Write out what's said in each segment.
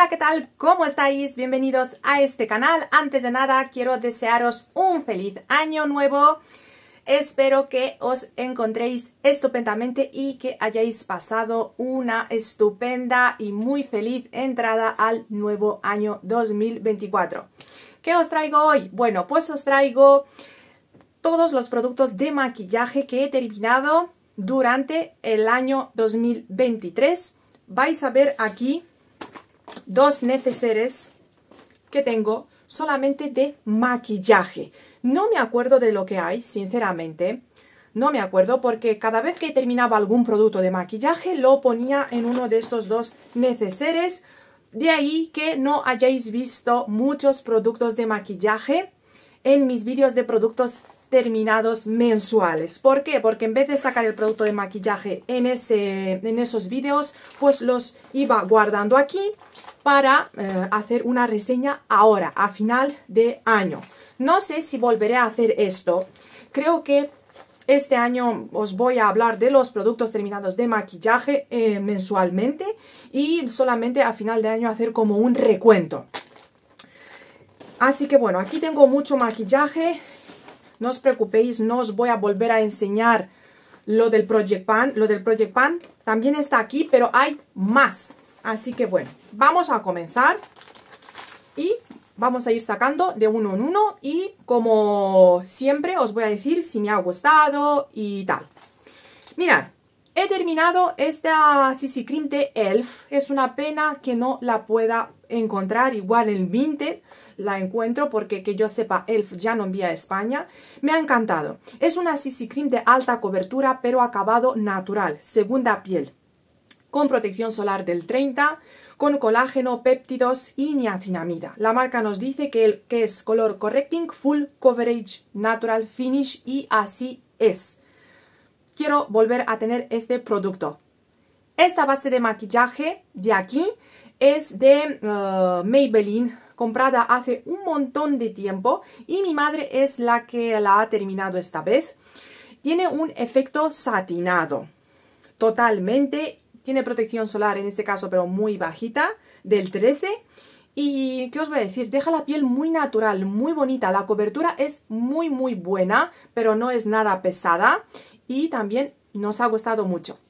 Hola, ¿qué tal? ¿Cómo estáis? Bienvenidos a este canal. Antes de nada, quiero desearos un feliz año nuevo. Espero que os encontréis estupendamente y que hayáis pasado una estupenda y muy feliz entrada al nuevo año 2024. ¿Qué os traigo hoy? Bueno, pues os traigo todos los productos de maquillaje que he terminado durante el año 2023. Vais a ver aquí dos neceseres que tengo solamente de maquillaje. No me acuerdo de lo que hay, sinceramente. No me acuerdo porque cada vez que terminaba algún producto de maquillaje lo ponía en uno de estos dos neceseres. De ahí que no hayáis visto muchos productos de maquillaje en mis vídeos de productos terminados mensuales. ¿Por qué? Porque en vez de sacar el producto de maquillaje en, ese, en esos vídeos, pues los iba guardando aquí para eh, hacer una reseña ahora, a final de año. No sé si volveré a hacer esto. Creo que este año os voy a hablar de los productos terminados de maquillaje eh, mensualmente y solamente a final de año hacer como un recuento. Así que bueno, aquí tengo mucho maquillaje. No os preocupéis, no os voy a volver a enseñar lo del Project Pan. Lo del Project Pan también está aquí, pero hay más. Así que bueno, vamos a comenzar y vamos a ir sacando de uno en uno y como siempre os voy a decir si me ha gustado y tal. Mirad, he terminado esta CC Cream de ELF. Es una pena que no la pueda encontrar igual en Vinted. La encuentro porque que yo sepa ELF ya no envía a España. Me ha encantado. Es una CC Cream de alta cobertura pero acabado natural, segunda piel con protección solar del 30, con colágeno, péptidos y niacinamida. La marca nos dice que, es color correcting, full coverage, natural finish y así es. Quiero volver a tener este producto. Esta base de maquillaje de aquí es de eh, Maybelline, comprada hace un montón de tiempo y mi madre es la que la ha terminado esta vez. Tiene un efecto satinado, totalmente tiene protección solar en este caso, pero muy bajita, del 13. Y qué os voy a decir, deja la piel muy natural, muy bonita, la cobertura es muy muy buena, pero no es nada pesada y también nos ha gustado mucho.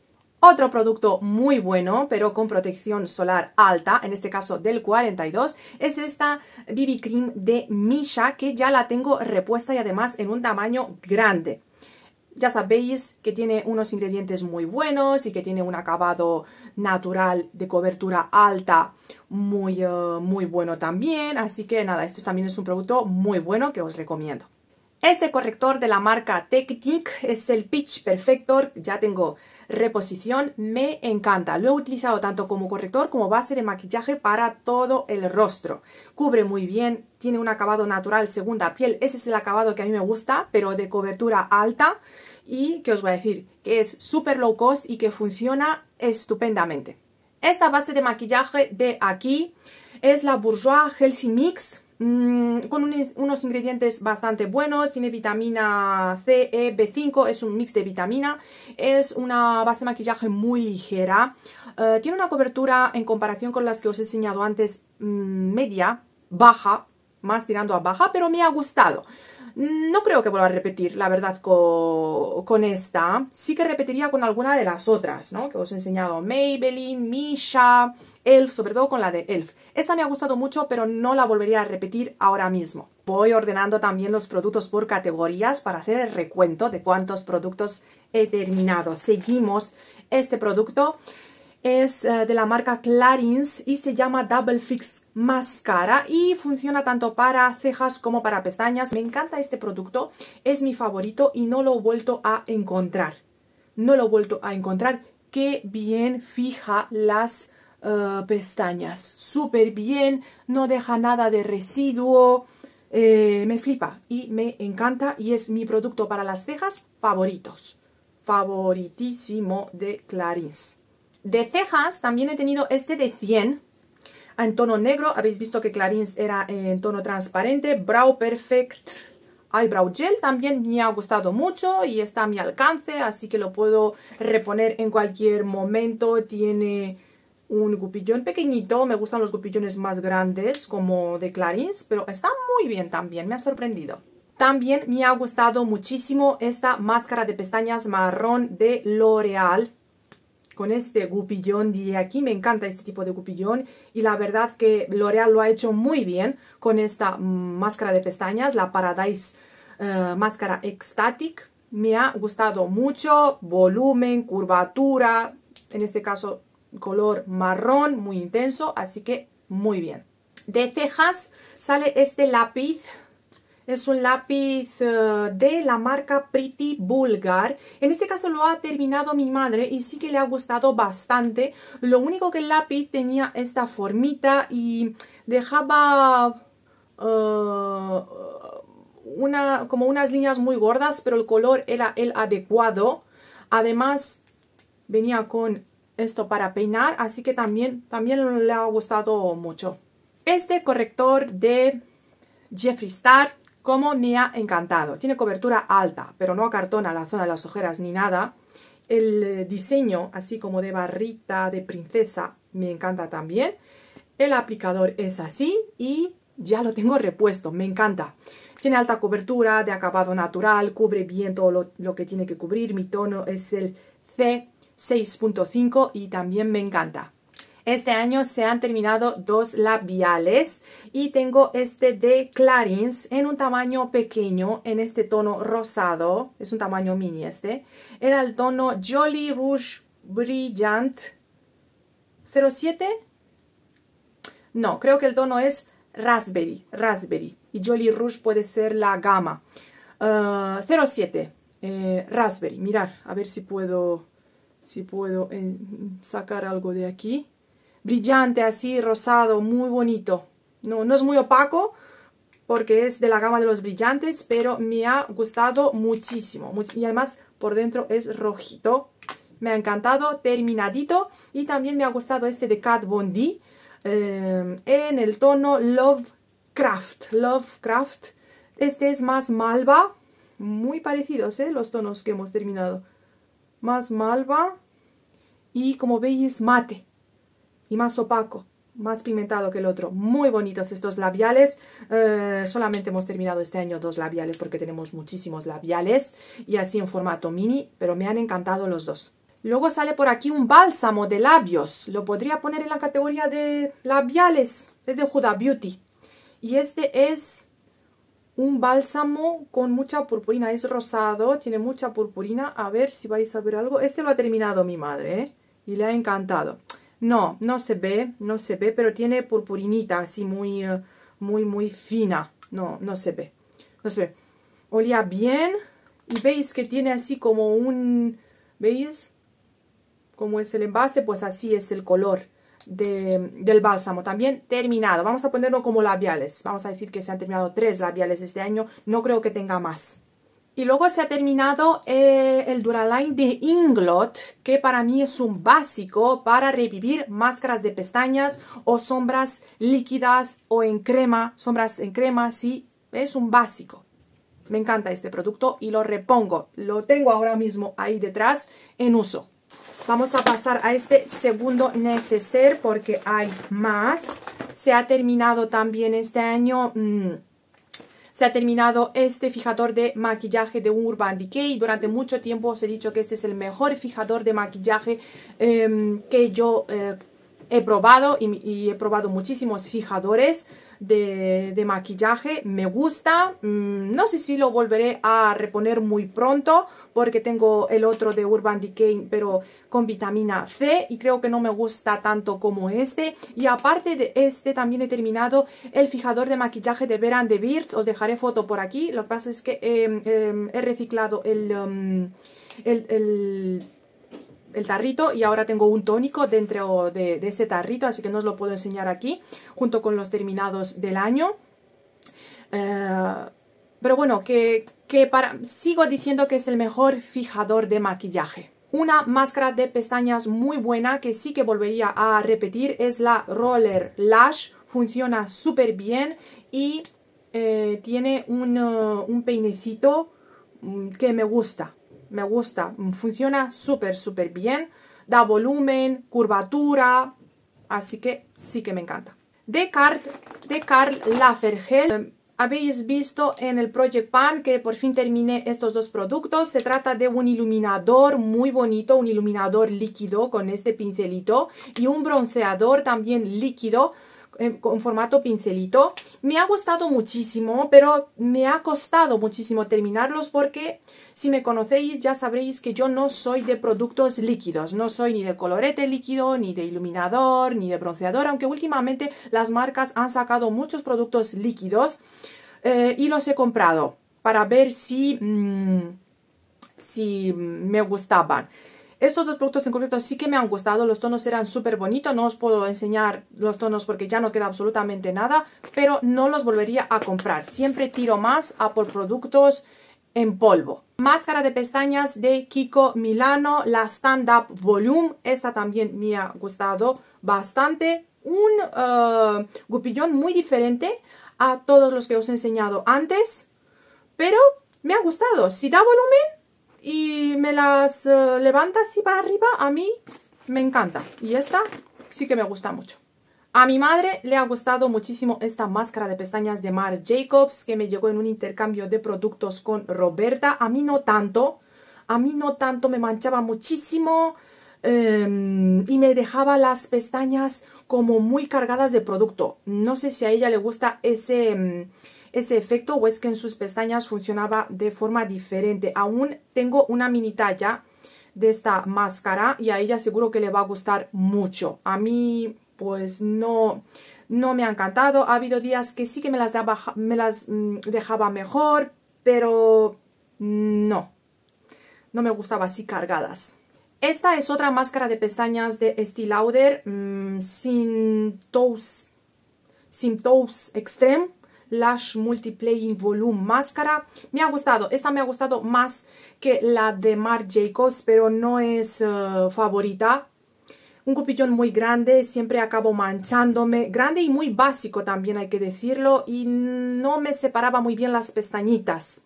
Otro producto muy bueno, pero con protección solar alta, en este caso del 42, es esta BB Cream de Misha, que ya la tengo repuesta y además en un tamaño grande. Ya sabéis que tiene unos ingredientes muy buenos y que tiene un acabado natural de cobertura alta muy, eh, muy bueno también. Así que nada, esto también es un producto muy bueno que os recomiendo. Este corrector de la marca Technique es el Pitch Perfector. Ya tengo reposición me encanta. Lo he utilizado tanto como corrector como base de maquillaje para todo el rostro. Cubre muy bien, tiene un acabado natural segunda piel. Ese es el acabado que a mí me gusta, pero de cobertura alta. Y que os voy a decir, que es súper low cost y que funciona estupendamente. Esta base de maquillaje de aquí es la Bourjois Healthy Mix Mm, con unos ingredientes bastante buenos, tiene vitamina C, E, B5, es un mix de vitamina, es una base de maquillaje muy ligera, eh, tiene una cobertura en comparación con las que os he enseñado antes mm, media, baja, más tirando a baja, pero me ha gustado. No creo que vuelva a repetir, la verdad, con, esta. Sí que repetiría con alguna de las otras, ¿no? Que os he enseñado. Maybelline, Misha, Elf, sobre todo con la de Elf. Esta me ha gustado mucho, pero no la volvería a repetir ahora mismo. Voy ordenando también los productos por categorías para hacer el recuento de cuántos productos he terminado. Seguimos este producto es eh, de la marca Clarins y se llama Double Fix Mascara y funciona tanto para cejas como para pestañas. Me encanta este producto, es mi favorito y no lo he vuelto a encontrar. No lo he vuelto a encontrar. Qué bien fija las eh, pestañas. Súper bien, no deja nada de residuo. Eh, me flipa y me encanta y es mi producto para las cejas favoritos. Favoritísimo de Clarins. De cejas también he tenido este de 100 en tono negro. Habéis visto que Clarins era en tono transparente. Brow Perfect Eyebrow Gel también me ha gustado mucho y está a mi alcance, así que lo puedo reponer en cualquier momento. Tiene un gupillón pequeñito, me gustan los gupillones más grandes como de Clarins, pero está muy bien también, me ha sorprendido. También me ha gustado muchísimo esta máscara de pestañas marrón de L'Oreal con este gupillón de aquí. Me encanta este tipo de gupillón y la verdad que L'Oreal lo ha hecho muy bien con esta máscara de pestañas, la Paradise eh, Máscara Ecstatic. Me ha gustado mucho, volumen, curvatura, en este caso color marrón, muy intenso, así que muy bien. De cejas sale este lápiz es un lápiz eh, de la marca Pretty Bulgar. En este caso lo ha terminado mi madre y sí que le ha gustado bastante. Lo único que el lápiz tenía esta formita y dejaba eh, una, como unas líneas muy gordas, pero el color era el adecuado. Además venía con esto para peinar, así que también, también le ha gustado mucho. Este corrector de Jeffree Star como me ha encantado. Tiene cobertura alta, pero no acartona la zona de las ojeras ni nada. El eh, diseño, así como de barrita, de princesa, me encanta también. El aplicador es así y ya lo tengo repuesto, me encanta. Tiene alta cobertura, de acabado natural, cubre bien todo lo, que tiene que cubrir. Mi tono es el C6.5 y también me encanta. Este año se han terminado dos labiales y tengo este de Clarins en un tamaño pequeño, en este tono rosado, es un tamaño mini este. Era el tono Jolly Rouge Brillant 07. No, creo que el tono es Raspberry, Raspberry. Y Jolly Rouge puede ser la gama. 07, ah, eh, Raspberry. Mirar, a ver si puedo, si puedo eh, sacar algo de aquí brillante así, rosado, muy bonito. No, no es muy opaco porque es de la gama de los brillantes, pero me ha gustado muchísimo. y además por dentro es rojito. Me ha encantado, terminadito. Y también me ha gustado este de Kat Von eh, en el tono Lovecraft. Lovecraft. Este es más malva. Muy parecidos eh, los tonos que hemos terminado. Más malva. Y como veis mate y más opaco, más pigmentado que el otro. Muy bonitos estos labiales. Eh, solamente hemos terminado este año dos labiales porque tenemos muchísimos labiales y así en formato mini, pero me han encantado los dos. Luego sale por aquí un bálsamo de labios. Lo podría poner en la categoría de labiales. Es de Huda Beauty. Y este es un bálsamo con mucha purpurina. Es rosado, tiene mucha purpurina. A ver si vais a ver algo. Este lo ha terminado mi madre ¿eh? y le ha encantado. No, no se ve, no se ve, pero tiene purpurinita así muy, eh, muy, muy fina. No, no se ve, no se ve. Olía bien y veis que tiene así como un, ¿veis? Como es el envase, pues así es el color de, del bálsamo. También terminado, vamos a ponerlo como labiales. Vamos a decir que se han terminado tres labiales este año, no creo que tenga más. Y luego se ha terminado eh, el Duraline de Inglot, que para mí es un básico para revivir máscaras de pestañas o sombras líquidas o en crema, sombras en crema, sí, es un básico. Me encanta este producto y lo repongo. Lo tengo ahora mismo ahí detrás en uso. Vamos a pasar a este segundo neceser porque hay más. Se ha terminado también este año... Mm, se ha terminado este fijador de maquillaje de Urban Decay. Durante mucho tiempo os he dicho que este es el mejor fijador de maquillaje em, que yo eh, he probado y, he probado muchísimos fijadores de, maquillaje, me gusta, mm, no sé si lo volveré a reponer muy pronto porque tengo el otro de Urban Decay pero con vitamina C y creo que no me gusta tanto como este y aparte de este también he terminado el fijador de maquillaje de Veran de Beards, os dejaré foto por aquí, lo que pasa es que em, em, he reciclado el em, el tarrito y ahora tengo un tónico dentro de, ese tarrito, así que no os lo puedo enseñar aquí, junto con los terminados del año. Eh, pero bueno, que, para, sigo diciendo que es el mejor fijador de maquillaje. Una máscara de pestañas muy buena que sí que volvería a repetir es la Roller Lash. Funciona súper bien y eh, tiene un, eh, un peinecito mm, que me gusta me gusta, funciona súper, súper bien, da volumen, curvatura, así que sí que me encanta. De Carl, de habéis visto en el Project Pan que por fin terminé estos dos productos. Se trata de un iluminador muy bonito, un iluminador líquido con este pincelito y un bronceador también líquido con formato pincelito. Me ha gustado muchísimo, pero me ha costado muchísimo terminarlos porque si me conocéis ya sabréis que yo no soy de productos líquidos. No soy ni de colorete líquido, ni de iluminador, ni de bronceador, aunque últimamente las marcas han sacado muchos productos líquidos eh, y los he comprado para ver si, mm, si me gustaban. Estos dos productos en concreto sí que me han gustado, los tonos eran súper bonitos, no os puedo enseñar los tonos porque ya no queda absolutamente nada, pero no los volvería a comprar. Siempre tiro más a por productos en polvo. Máscara de pestañas de Kiko Milano, la Stand Up Volume, esta también me ha gustado bastante. Un eh, gupillón muy diferente a todos los que os he enseñado antes, pero me ha gustado. Si da volumen, y me las eh, levanta así para arriba, a mí me encanta. Y esta sí que me gusta mucho. A mi madre le ha gustado muchísimo esta máscara de pestañas de Marc Jacobs que me llegó en un intercambio de productos con Roberta. A mí no tanto, a mí no tanto, me manchaba muchísimo em, y me dejaba las pestañas como muy cargadas de producto. No sé si a ella le gusta ese... Em, ese efecto o es que en sus pestañas funcionaba de forma diferente. Aún tengo una mini talla de esta máscara y a ella seguro que le va a gustar mucho. A mí pues no, no me ha encantado. Ha habido días que sí que me las, mm, dejaba mejor, pero no, no me gustaba así cargadas. Esta es otra máscara de pestañas de Estee Lauder sin mm, sin Extreme. Lash Multiplaying Volume Máscara. Me ha gustado, esta me ha gustado más que la de Marc Jacobs, pero no es eh, favorita. Un cupillón muy grande, siempre acabo manchándome. Grande y muy básico también hay que decirlo. Y no me separaba muy bien las pestañitas.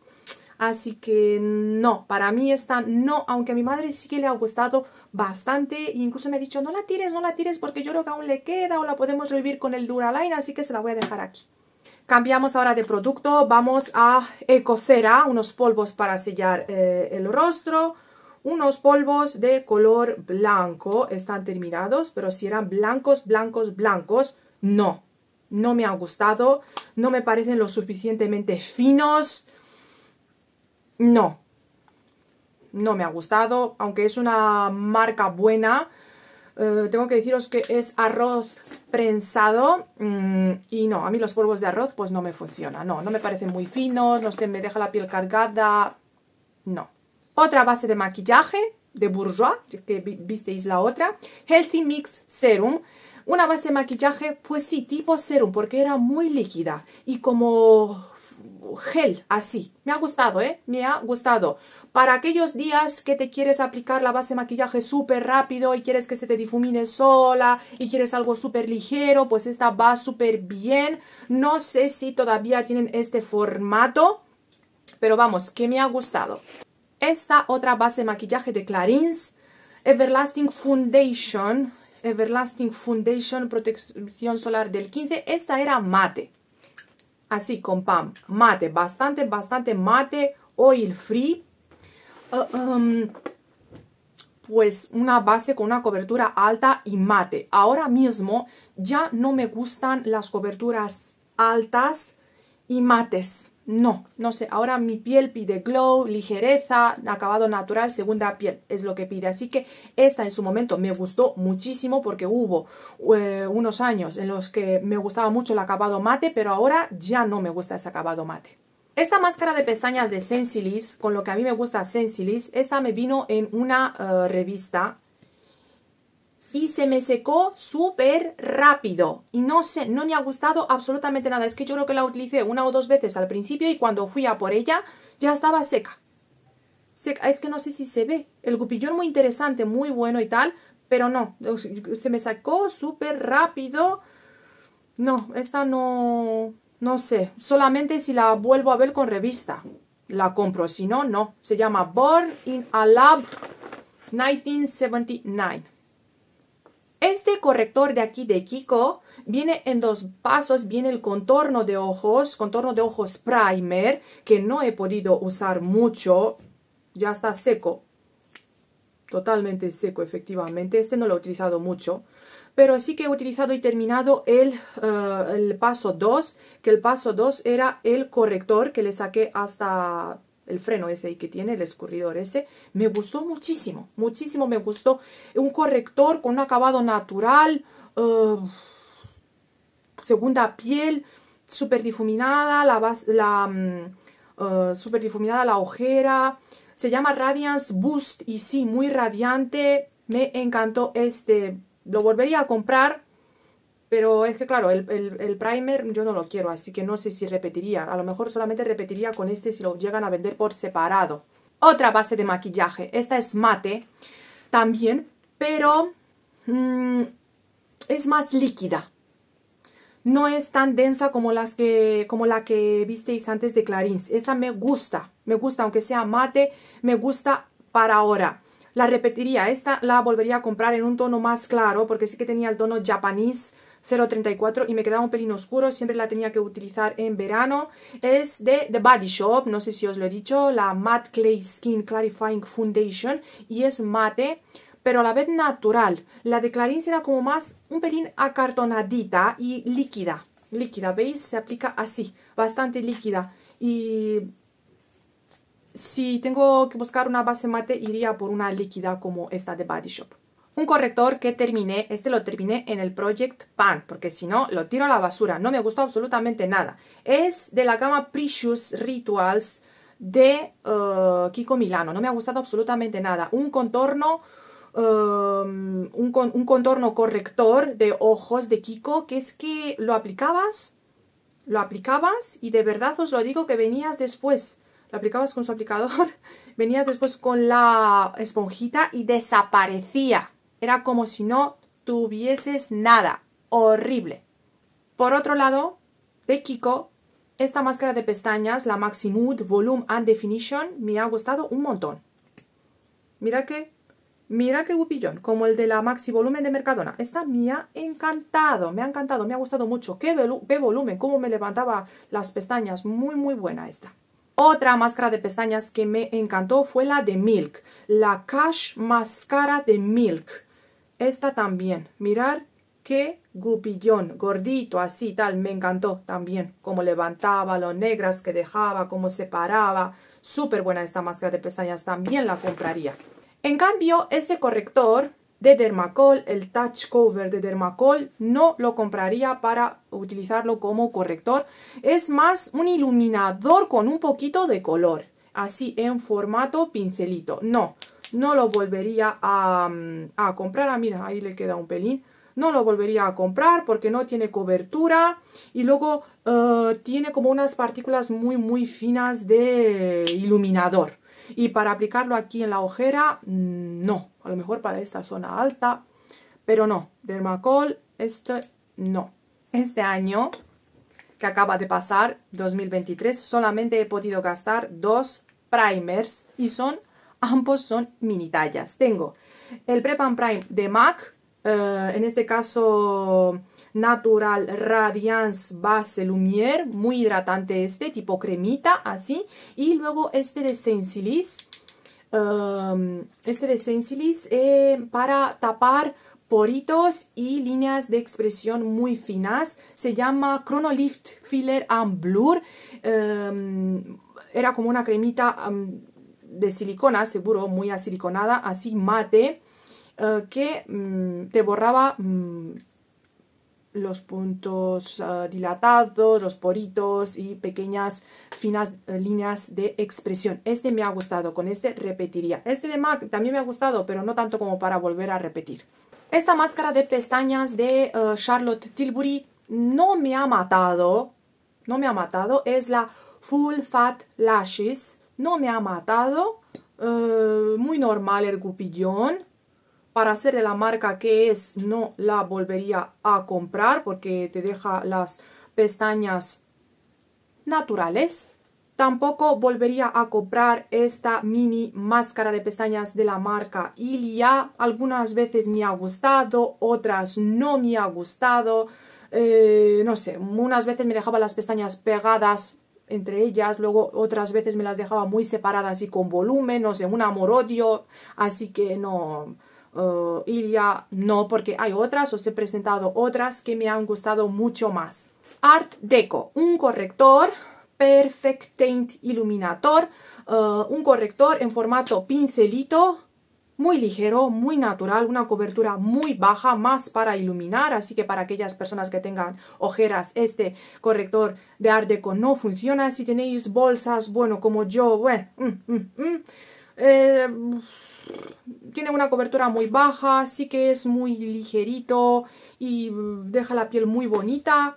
Así que no, para mí esta no, aunque a mi madre sí que le ha gustado bastante. E incluso me ha dicho, no la tires, no la tires porque yo creo que aún le queda o la podemos revivir con el Duraline, así que se la voy a dejar aquí. Cambiamos ahora de producto, vamos a Ecocera, unos polvos para sellar eh, el rostro, unos polvos de color blanco, están terminados, pero si eran blancos, blancos, blancos, no, no me han gustado, no me parecen lo suficientemente finos, no, no me ha gustado, aunque es una marca buena, eh, tengo que deciros que es arroz prensado mm, y no, a mí los polvos de arroz pues no me funcionan, no, no me parecen muy finos, no sé, me deja la piel cargada, no. Otra base de maquillaje de Bourjois, que visteis la otra, Healthy Mix Serum, una base de maquillaje pues sí, tipo serum, porque era muy líquida y como gel así. Me ha gustado, ¿eh? Me ha gustado. Para aquellos días que te quieres aplicar la base de maquillaje súper rápido y quieres que se te difumine sola y quieres algo súper ligero, pues esta va súper bien. No sé si todavía tienen este formato, pero vamos, que me ha gustado. Esta otra base de maquillaje de Clarins, Everlasting Foundation, Everlasting Foundation Protección Solar del 15, esta era mate. Así con pan mate, bastante, bastante mate, oil free. Uh, um, pues una base con una cobertura alta y mate. Ahora mismo ya no me gustan las coberturas altas y mates. No, no sé, ahora mi piel pide glow, ligereza, acabado natural, segunda piel, es lo que pide. Así que esta en su momento me gustó muchísimo porque hubo eh, unos años en los que me gustaba mucho el acabado mate, pero ahora ya no me gusta ese acabado mate. Esta máscara de pestañas de Sensilis, con lo que a mí me gusta Sensilis, esta me vino en una eh, revista y se me secó súper rápido y no sé, no me ha gustado absolutamente nada. Es que yo creo que la utilicé una o dos veces al principio y cuando fui a por ella ya estaba seca. seca. Es que no sé si se ve. El gupillón muy interesante, muy bueno y tal, pero no, se me sacó súper rápido. No, esta no, no sé, solamente si la vuelvo a ver con revista la compro, si no, no. Se llama Born in a Lab 1979. Este corrector de aquí de Kiko viene en dos pasos, viene el contorno de ojos, contorno de ojos primer, que no he podido usar mucho, ya está seco, totalmente seco efectivamente, este no lo he utilizado mucho, pero sí que he utilizado y terminado el, eh, paso 2, que el paso 2 era el corrector que le saqué hasta el freno ese que tiene, el escurridor ese, me gustó muchísimo, muchísimo me gustó. Un corrector con un acabado natural, uh, segunda piel, súper difuminada, la, base, la mm, uh, super difuminada la ojera, se llama Radiance Boost y sí, muy radiante, me encantó este, lo volvería a comprar pero es que claro, el, primer yo no lo quiero, así que no sé si repetiría. A lo mejor solamente repetiría con este si lo llegan a vender por separado. Otra base de maquillaje. Esta es mate también, pero mm, es más líquida. No es tan densa como, las que, como la que visteis antes de Clarins. Esta me gusta, me gusta, aunque sea mate, me gusta para ahora la repetiría. Esta la volvería a comprar en un tono más claro, porque sí que tenía el tono japonés 034 y me quedaba un pelín oscuro, siempre la tenía que utilizar en verano. Es de The Body Shop, no sé si os lo he dicho, la Matte Clay Skin Clarifying Foundation y es mate pero a la vez natural. La de Clarins era como más un pelín acartonadita y líquida. Líquida, ¿veis? Se aplica así, bastante líquida. Y si tengo que buscar una base mate, iría por una líquida como esta de Body Shop un corrector que terminé, este lo terminé en el Project Pan, porque si no lo tiro a la basura, no me gustado absolutamente nada. Es de la gama Precious Rituals de eh, Kiko Milano, no me ha gustado absolutamente nada. Un contorno, eh, un contorno corrector de ojos de Kiko, que es que lo aplicabas, lo aplicabas y de verdad os lo digo que venías después lo aplicabas con su aplicador, venías después con la esponjita y desaparecía. Era como si no tuvieses nada. Horrible. Por otro lado, de Kiko, esta máscara de pestañas, la Maximood Volume and Definition, me ha gustado un montón. Mira qué mira qué gupillón como el de la Maxi Volumen de Mercadona. Esta me ha encantado, me ha encantado, me ha gustado mucho. Qué, qué volumen, cómo me levantaba las pestañas. Muy, muy buena esta. Otra máscara de pestañas que me encantó fue la de Milk, la Cash Máscara de Milk. Esta también. Mirar qué gupillón, gordito, así tal, me encantó también. Cómo levantaba, lo negras que dejaba, cómo se paraba. Súper buena esta máscara de pestañas, también la compraría. En cambio, este corrector de Dermacol, el Touch Cover de Dermacol, no lo compraría para utilizarlo como corrector. Es más un iluminador con un poquito de color, así en formato pincelito. No, no lo volvería mm, a, comprar. Ah, mira, ahí le queda un pelín. No lo volvería a comprar porque no tiene cobertura y luego eh, tiene como unas partículas muy muy finas de iluminador. Y para aplicarlo aquí en la ojera, mm, no. A lo mejor para esta zona alta, pero no. Dermacol, este no. Este año que acaba de pasar, 2023, solamente he podido gastar dos primers y son Ambos son mini tallas. Tengo el Prep and Prime de MAC, eh, en este caso Natural Radiance Base Lumière, muy hidratante este, tipo cremita, así. Y luego este de Sensilis, em, este de Sensilis eh, para tapar poritos y líneas de expresión muy finas. Se llama Lift Filler and Blur. Em, era como una cremita... Em, de silicona, seguro, muy siliconada así mate, eh, que mm, te borraba mm, los puntos eh, dilatados, los poritos y pequeñas finas eh, líneas de expresión. Este me ha gustado, con este repetiría. Este de MAC también me ha gustado, pero no tanto como para volver a repetir. Esta máscara de pestañas de Charlotte Tilbury no me ha matado, no me ha matado, es la Full Fat Lashes no me ha matado. Eh, muy normal el cupillón. Para ser de la marca que es, no la volvería a comprar porque te deja las pestañas naturales. Tampoco volvería a comprar esta mini máscara de pestañas de la marca Ilia. Algunas veces me ha gustado, otras no me ha gustado. Eh, no sé, unas veces me dejaba las pestañas pegadas entre ellas, luego otras veces me las dejaba muy separadas y con volumen, no sé, un amor-odio, así que no, uh, no, porque hay otras, os he presentado otras que me han gustado mucho más. Art Deco, un corrector Perfect Taint Illuminator, eh, un corrector en formato pincelito, muy ligero, muy natural, una cobertura muy baja, más para iluminar, así que para aquellas personas que tengan ojeras, este corrector de Ardeco no funciona. Si tenéis bolsas, bueno, como yo, bueno, mm, mm, mm, eh, tiene una cobertura muy baja, sí que es muy ligerito y deja la piel muy bonita.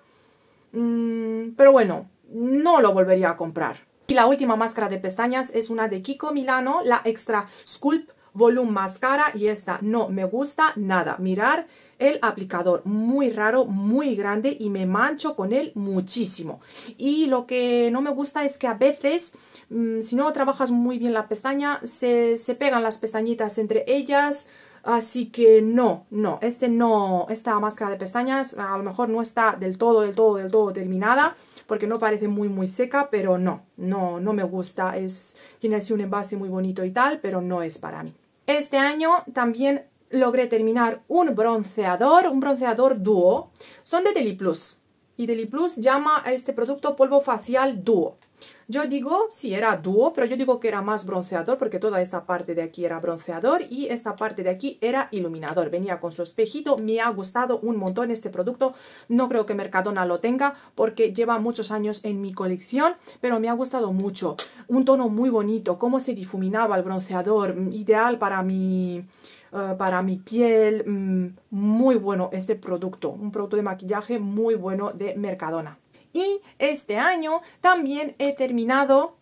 pero bueno, no lo volvería a comprar. Y la última máscara de pestañas es una de Kiko Milano, la Extra Sculpt volumen más cara y esta no me gusta nada. Mirar el aplicador, muy raro, muy grande y me mancho con él muchísimo. Y lo que no me gusta es que a veces, mm, si no trabajas muy bien la pestaña, se, pegan las pestañitas entre ellas, Así que no, no, este no, esta máscara de pestañas a lo mejor no está del todo, del todo, del todo terminada, porque no parece muy, muy seca, pero no, no, no me gusta. Es, tiene así un envase muy bonito y tal, pero no es para mí. Este año también logré terminar un bronceador, un bronceador dúo. Son de Deli Plus. Y Deli Plus llama a este producto polvo facial dúo. Yo digo, sí, era dúo, pero yo digo que era más bronceador porque toda esta parte de aquí era bronceador y esta parte de aquí era iluminador. Venía con su espejito, me ha gustado un montón este producto. No creo que Mercadona lo tenga porque lleva muchos años en mi colección, pero me ha gustado mucho. Un tono muy bonito, cómo se difuminaba el bronceador, mm, ideal para mi eh, para mi piel. Mm, muy bueno este producto, un producto de maquillaje muy bueno de Mercadona. Y este año también he terminado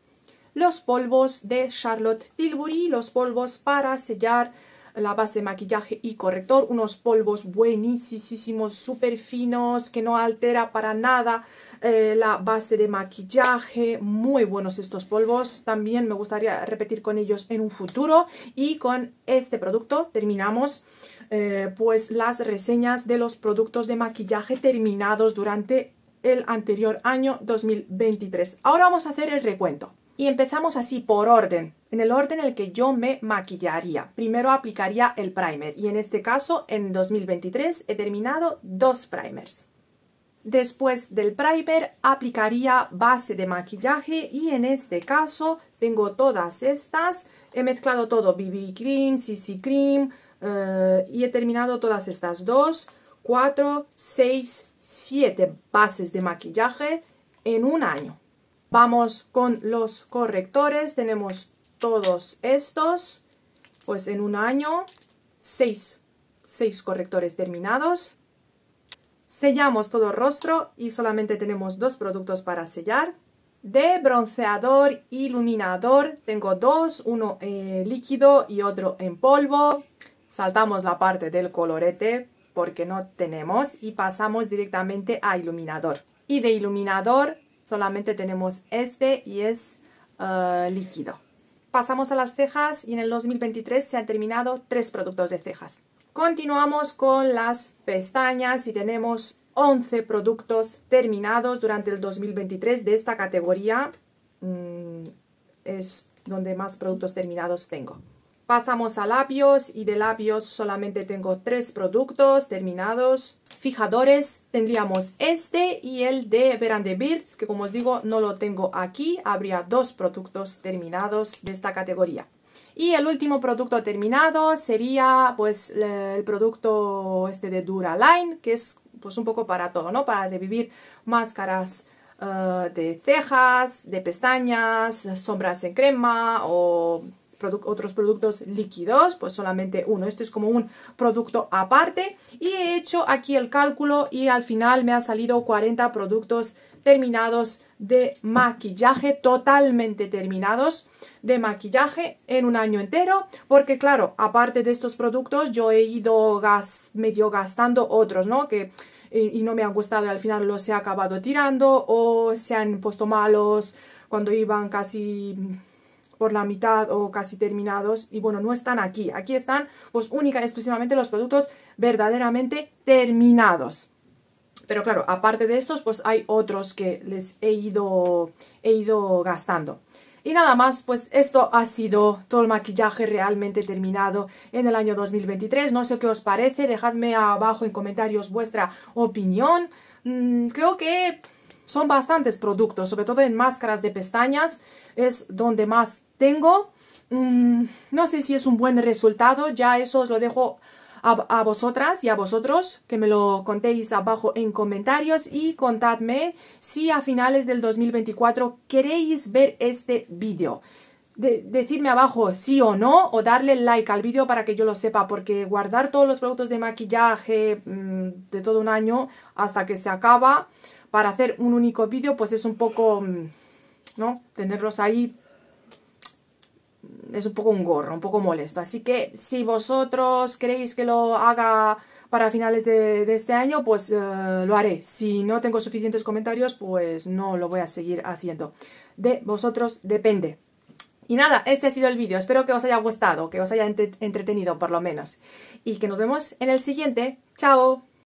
los polvos de Charlotte Tilbury, los polvos para sellar la base de maquillaje y corrector, unos polvos buenísimos, súper finos, que no altera para nada eh, la base de maquillaje, muy buenos estos polvos, también me gustaría repetir con ellos en un futuro y con este producto terminamos eh, pues las reseñas de los productos de maquillaje terminados durante el anterior año 2023. Ahora vamos a hacer el recuento. Y empezamos así por orden, en el orden en el que yo me maquillaría. Primero aplicaría el primer y en este caso en 2023 he terminado dos primers. Después del primer aplicaría base de maquillaje y en este caso tengo todas estas. He mezclado todo BB Cream, CC Cream eh, y he terminado todas estas dos, cuatro, seis 7 bases de maquillaje en un año. Vamos con los correctores. Tenemos todos estos. Pues en un año, 6, correctores terminados. Sellamos todo el rostro y solamente tenemos dos productos para sellar. De bronceador iluminador tengo dos, uno eh, líquido y otro en polvo. Saltamos la parte del colorete porque no tenemos y pasamos directamente a iluminador. Y de iluminador solamente tenemos este y es eh, líquido. Pasamos a las cejas y en el 2023 se han terminado tres productos de cejas. Continuamos con las pestañas y tenemos 11 productos terminados durante el 2023 de esta categoría. Mm, es donde más productos terminados tengo. Pasamos a labios y de labios solamente tengo tres productos terminados. Fijadores tendríamos este y el de Verande Beards, que como os digo no lo tengo aquí. Habría dos productos terminados de esta categoría. Y el último producto terminado sería pues el producto este de Duraline que es pues un poco para todo, ¿no? Para revivir máscaras eh, de cejas, de pestañas, sombras en crema o otros productos líquidos, pues solamente uno. este es como un producto aparte y he hecho aquí el cálculo y al final me ha salido 40 productos terminados de maquillaje, totalmente terminados de maquillaje en un año entero, porque claro, aparte de estos productos yo he ido medio gastando otros, ¿no? Que y no me han gustado y al final los he acabado tirando o se han puesto malos cuando iban casi por la mitad o casi terminados y bueno, no están aquí. Aquí están pues únicamente y exclusivamente los productos verdaderamente terminados. Pero claro, aparte de estos pues hay otros que les he ido, he ido gastando. Y nada más, pues esto ha sido todo el maquillaje realmente terminado en el año 2023. No sé qué os parece, dejadme abajo en comentarios vuestra opinión. Mm, creo que son bastantes productos, sobre todo en máscaras de pestañas, es donde más tengo. Mm, no sé si es un buen resultado, ya eso os lo dejo a, vosotras y a vosotros, que me lo contéis abajo en comentarios y contadme si a finales del 2024 queréis ver este vídeo. decidme abajo sí o no o darle like al vídeo para que yo lo sepa porque guardar todos los productos de maquillaje mm, de todo un año hasta que se acaba para hacer un único vídeo, pues es un poco, mm, ¿no? Tenerlos ahí mm, es un poco un gorro, un poco molesto. Así que si vosotros creéis que lo haga para finales de, este año, pues eh, lo haré. Si no tengo suficientes comentarios, pues no lo voy a seguir haciendo. De vosotros depende. Y nada, este ha sido el vídeo. Espero que os haya gustado, que os haya entretenido por lo menos. Y que nos vemos en el siguiente. ¡Chao!